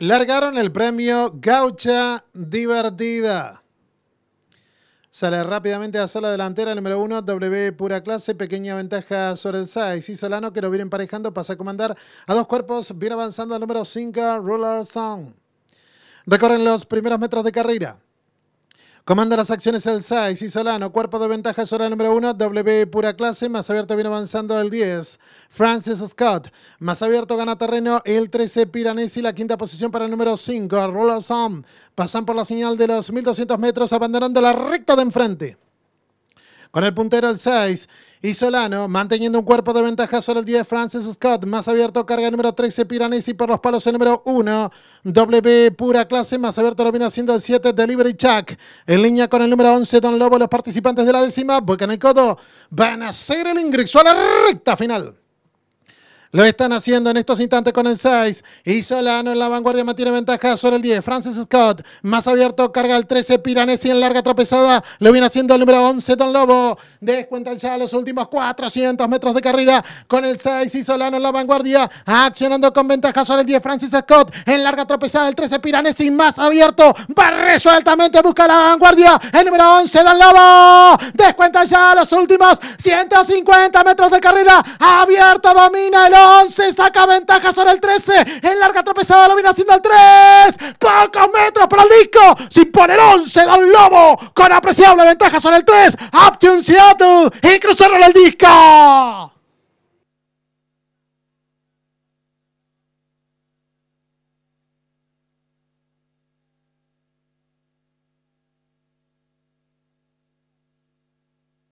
Largaron el premio Gaucha Divertida. Sale rápidamente a la delantera, número uno W pura clase, pequeña ventaja sobre el size. y Solano que lo viene emparejando, pasa a comandar a dos cuerpos, viene avanzando al número 5, Ruler Song. Recorren los primeros metros de carrera. Comanda las acciones el Sai y Solano. Cuerpo de ventaja es hora número uno, W pura clase. Más abierto viene avanzando el 10. Francis Scott. Más abierto gana terreno el 13 Piranesi. La quinta posición para el número 5. Roller Pasan por la señal de los 1200 metros abandonando la recta de enfrente con el puntero el 6 y Solano manteniendo un cuerpo de ventaja sobre el 10 Francis Scott, más abierto carga el número 13 Piranesi por los palos el número 1 W pura clase, más abierto lo viene haciendo el 7 Delivery Chuck, en línea con el número 11 Don Lobo, los participantes de la décima, en el codo, van a hacer el ingreso a la recta final. Lo están haciendo en estos instantes con el 6. Y Solano en la vanguardia mantiene ventaja sobre el 10. Francis Scott más abierto, carga el 13. Piranesi en larga tropezada. Lo viene haciendo el número 11, Don Lobo. Descuentan ya los últimos 400 metros de carrera con el 6. Y Solano en la vanguardia. Accionando con ventaja sobre el 10. Francis Scott en larga tropezada. El 13, Piranesi más abierto. resueltamente a busca la vanguardia. El número 11, Don Lobo. Descuentan ya los últimos 150 metros de carrera. Abierto, domina el 11 saca ventaja sobre el 13. En larga tropezada lo viene haciendo el 3. Pocos metros para el disco. sin poner 11, da lobo. Con apreciable ventaja sobre el 3. to Seattle. Y cruzaron el disco.